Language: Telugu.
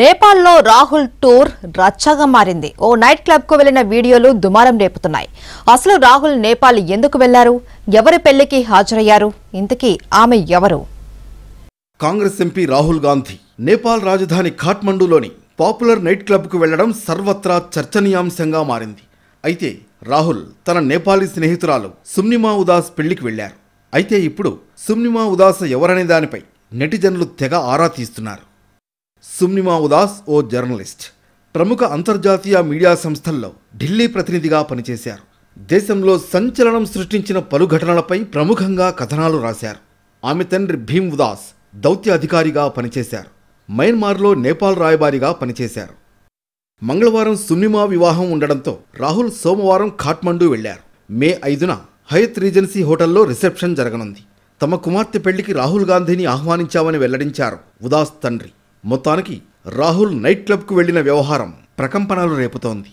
నేపాల్లో రాహుల్ టూర్ రచ్చగా మారింది ఓ నైట్ క్లబ్కు వెళ్లిన వీడియోలు దుమారం రేపుతున్నాయి అసలు రాహుల్ నేపాల్ ఎందుకు వెళ్లారు ఎవరి పెళ్లికి హాజరయ్యారు ఇంతకీ ఆమె ఎవరు కాంగ్రెస్ ఎంపీ రాహుల్ గాంధీ నేపాల్ రాజధాని ఖాట్మండులోని పాపులర్ నైట్ క్లబ్కు వెళ్లడం సర్వత్రా చర్చనీయాంశంగా మారింది అయితే రాహుల్ తన నేపాలీ స్నేహితురాలు సుమ్నిమా ఉదాస్ పెళ్లికి వెళ్లారు అయితే ఇప్పుడు సుమ్నిమా ఉదాస్ ఎవరనే దానిపై నెటిజన్లు తెగ ఆరా తీస్తున్నారు సుమ్నిమా ఉదాస్ ఓ జర్నలిస్ట్ ప్రముఖ అంతర్జాతీయ మీడియా సంస్థల్లో ఢిల్లీ ప్రతినిధిగా పనిచేశారు దేశంలో సంచలనం సృష్టించిన పలు ఘటనలపై ప్రముఖంగా కథనాలు రాశారు ఆమె తండ్రి భీమ్ ఉదాస్ దౌత్య అధికారిగా పనిచేశారు మయన్మార్లో నేపాల్ రాయబారిగా పనిచేశారు మంగళవారం సున్నిమా వివాహం ఉండడంతో రాహుల్ సోమవారం ఖాట్మండు వెళ్లారు మే ఐదున హయత్ రీజెన్సీ హోటల్లో రిసెప్షన్ జరగనుంది తమ కుమార్తె పెళ్లికి రాహుల్ గాంధీని ఆహ్వానించామని వెల్లడించారు ఉదాస్ తండ్రి మొత్తానికి రాహుల్ నైట్ క్లబ్కు వెళ్లిన వ్యవహారం ప్రకంపనలు రేపుతోంది